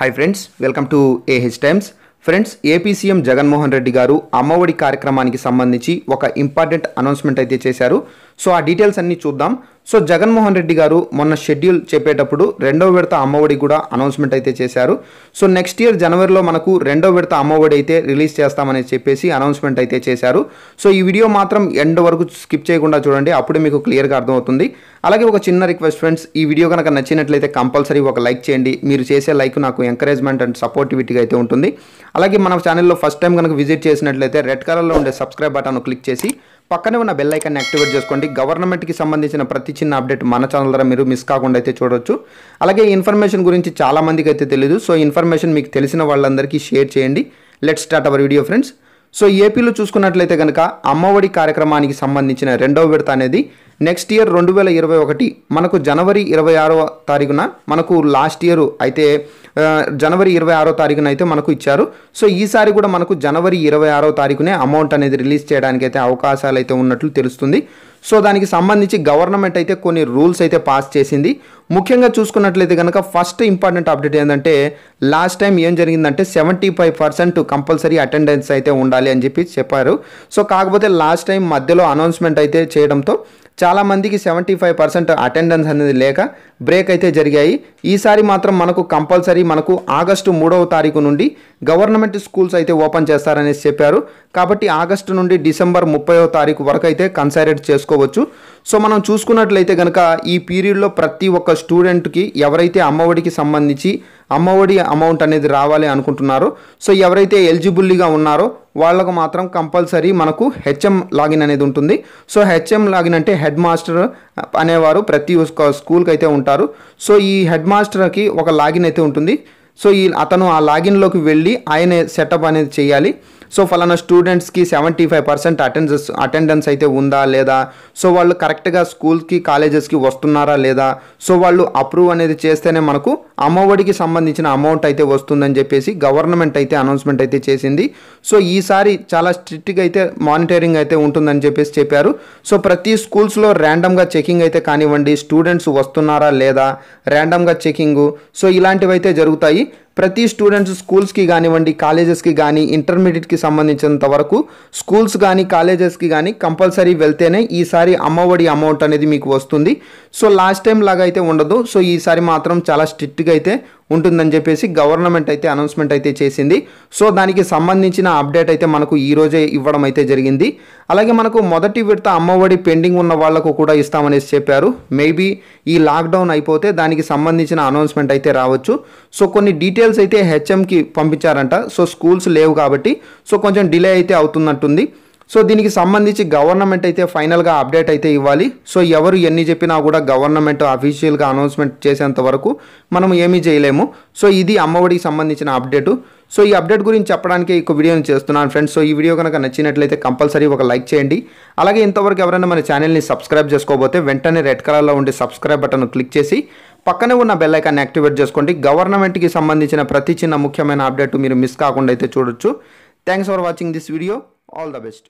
hi friends welcome to AH times friends AP CM Jaganmohan Reddy గారు అమ్మఒడి కార్యక్రమానికి సంబంధించి ఒక ఇంపార్టెంట్ అనౌన్స్మెంట్ అయితే చేశారు సో ఆ డీటెయిల్స్ అన్నీ చూద్దాం సో జగన్మోహన్ రెడ్డి గారు మొన్న షెడ్యూల్ చెప్పేటప్పుడు రెండో విడత అమ్మఒడి కూడా అనౌన్స్మెంట్ అయితే చేశారు సో నెక్స్ట్ ఇయర్ జనవరిలో మనకు రెండో విడత అమ్మఒడి అయితే రిలీజ్ చేస్తామని చెప్పేసి అనౌన్స్మెంట్ అయితే చేశారు సో ఈ వీడియో మాత్రం ఎండ్ వరకు స్కిప్ చేయకుండా చూడండి అప్పుడు మీకు క్లియర్గా అర్థమవుతుంది అలాగే ఒక చిన్న రిక్వెస్ట్ ఫ్రెండ్స్ ఈ వీడియో కనుక నచ్చినట్లయితే కంపల్సరీ ఒక లైక్ చేయండి మీరు చేసే లైక్ నాకు ఎంకరేజ్మెంట్ అండ్ సపోర్టివిటీగా అయితే ఉంటుంది అలాగే మన ఛానల్లో ఫస్ట్ టైం కనుక విజిట్ చేసినట్లయితే రెడ్ కలర్లో ఉండే సబ్స్క్రైబ్ బటన్ క్లిక్ చేసి పక్కనే ఉన్న బెల్ ఐకాన్ని యాక్టివేట్ చేసుకోండి గవర్నమెంట్కి సంబంధించిన ప్రతి చిన్న అప్డేట్ మన ఛానల్ ద్వారా మీరు మిస్ కాకుండా అయితే చూడొచ్చు అలాగే ఇన్ఫర్మేషన్ గురించి చాలామందికి అయితే తెలియదు సో ఇన్ఫర్మేషన్ మీకు తెలిసిన వాళ్ళందరికీ షేర్ చేయండి let start our video friends so ఏపీలో చూసుకున్నట్లయితే కనుక అమ్మఒడి కార్యక్రమానికి సంబంధించిన రెండవ విడత అనేది నెక్స్ట్ ఇయర్ రెండు వేల ఇరవై ఒకటి మనకు జనవరి ఇరవై ఆరవ తారీఖున మనకు లాస్ట్ ఇయర్ అయితే జనవరి ఇరవై ఆరో తారీఖున అయితే మనకు ఇచ్చారు సో ఈసారి కూడా మనకు జనవరి ఇరవై ఆరో తారీఖునే అమౌంట్ అనేది రిలీజ్ చేయడానికి అయితే అవకాశాలు అయితే ఉన్నట్లు తెలుస్తుంది సో దానికి సంబంధించి గవర్నమెంట్ అయితే కొన్ని రూల్స్ అయితే పాస్ చేసింది ముఖ్యంగా చూసుకున్నట్లయితే కనుక ఫస్ట్ ఇంపార్టెంట్ అప్డేట్ ఏంటంటే లాస్ట్ టైం ఏం జరిగిందంటే seventy five percent compulsory attendance అయితే ఉండాలి అని చెప్పి చెప్పారు సో కాకపోతే లాస్ట్ టైం మధ్యలో అనౌన్స్మెంట్ అయితే చేయడంతో చాలామందికి సెవెంటీ ఫైవ్ పర్సెంట్ అటెండెన్స్ అనేది లేక బ్రేక్ అయితే జరిగాయి ఈసారి మాత్రం మనకు కంపల్సరీ మనకు ఆగస్టు మూడవ తారీఖు నుండి గవర్నమెంట్ స్కూల్స్ అయితే ఓపెన్ చేస్తారనేసి చెప్పారు కాబట్టి ఆగస్టు నుండి డిసెంబర్ ముప్పయో తారీఖు వరకు అయితే కన్సైడెడ్ చేసుకోవచ్చు సో మనం చూసుకున్నట్లయితే కనుక ఈ పీరియడ్లో ప్రతి ఒక్క స్టూడెంట్కి ఎవరైతే అమ్మఒడికి సంబంధించి అమ్మఒడి అమౌంట్ అనేది రావాలి అనుకుంటున్నారో సో ఎవరైతే ఎలిజిబుల్గా ఉన్నారో వాళ్ళకు మాత్రం కంపల్సరీ మనకు హెచ్ఎం లాగిన్ అనేది ఉంటుంది సో హెచ్ఎం లాగిన్ అంటే హెడ్ మాస్టర్ అనేవారు ప్రతి ఒక్క స్కూల్కి అయితే ఉంటారు సో ఈ హెడ్ మాస్టర్కి ఒక లాగిన్ అయితే ఉంటుంది సో ఈ అతను ఆ లాగిన్లోకి వెళ్ళి ఆయనే సెటప్ అనేది చేయాలి సో ఫలానా స్టూడెంట్స్కి seventy five percent attendance attendance అయితే ఉందా లేదా సో వాళ్ళు కరెక్ట్గా స్కూల్కి కాలేజెస్కి వస్తున్నారా లేదా సో వాళ్ళు అప్రూవ్ అనేది చేస్తేనే మనకు అమ్మఒడికి సంబంధించిన అమౌంట్ అయితే వస్తుందని చెప్పేసి గవర్నమెంట్ అయితే అనౌన్స్మెంట్ అయితే చేసింది సో ఈసారి చాలా స్ట్రిక్ట్గా అయితే మానిటరింగ్ అయితే ఉంటుందని చెప్పేసి చెప్పారు సో ప్రతి స్కూల్స్లో ర్యాండమ్గా చెకింగ్ అయితే కానివ్వండి స్టూడెంట్స్ వస్తున్నారా లేదా ర్యాండమ్గా చెకింగ్ సో ఇలాంటివైతే జరుగుతాయి ప్రతి స్టూడెంట్స్ స్కూల్స్కి కానివ్వండి కాలేజెస్కి కానీ ఇంటర్మీడియట్కి సంబంధించినంత వరకు స్కూల్స్ కానీ కాలేజెస్కి కానీ కంపల్సరీ వెళ్తేనే ఈసారి అమ్మఒడి అమౌంట్ అనేది మీకు వస్తుంది సో లాస్ట్ టైం లాగా అయితే ఉండదు సో ఈసారి మాత్రం చాలా స్ట్రిక్ట్గా అయితే ఉంటుందని చెప్పేసి గవర్నమెంట్ అయితే అనౌన్స్మెంట్ అయితే చేసింది సో దానికి సంబంధించిన అప్డేట్ అయితే మనకు ఈరోజే ఇవ్వడం అయితే జరిగింది అలాగే మనకు మొదటి విడత అమ్మఒడి పెండింగ్ ఉన్న వాళ్లకు కూడా ఇస్తామనేసి చెప్పారు మేబీ ఈ లాక్డౌన్ అయిపోతే దానికి సంబంధించిన అనౌన్స్మెంట్ అయితే రావచ్చు సో కొన్ని డీటెయిల్స్ అయితే హెచ్ఎంకి పంపించారంట సో స్కూల్స్ లేవు కాబట్టి సో కొంచెం డిలే అయితే అవుతున్నట్టుంది సో దీనికి సంబంధించి గవర్నమెంట్ అయితే ఫైనల్గా అప్డేట్ అయితే ఇవ్వాలి సో ఎవరు ఎన్ని చెప్పినా కూడా గవర్నమెంట్ అఫీషియల్గా అనౌన్స్మెంట్ చేసేంత వరకు మనం ఏమీ చేయలేము సో ఇది అమ్మఒడికి సంబంధించిన అప్డేటు సో ఈ అప్డేట్ గురించి చెప్పడానికి ఈ వీడియోని చేస్తున్నాను ఫ్రెండ్స్ సో ఈ వీడియో కనుక నచ్చినట్లయితే కంపల్సరీ ఒక లైక్ చేయండి అలాగే ఇంతవరకు ఎవరైనా మన ఛానల్ని సబ్స్క్రైబ్ చేసుకోబోతే వెంటనే రెడ్ కలర్లో ఉండే సబ్స్క్రైబ్ బటన్ క్లిక్ చేసి పక్కనే ఉన్న బెల్ ఐకాన్ని యాక్టివేట్ చేసుకోండి గవర్నమెంట్కి సంబంధించిన ప్రతి చిన్న ముఖ్యమైన అప్డేట్ మీరు మిస్ కాకుండా అయితే చూడొచ్చు thanks for watching this video all the best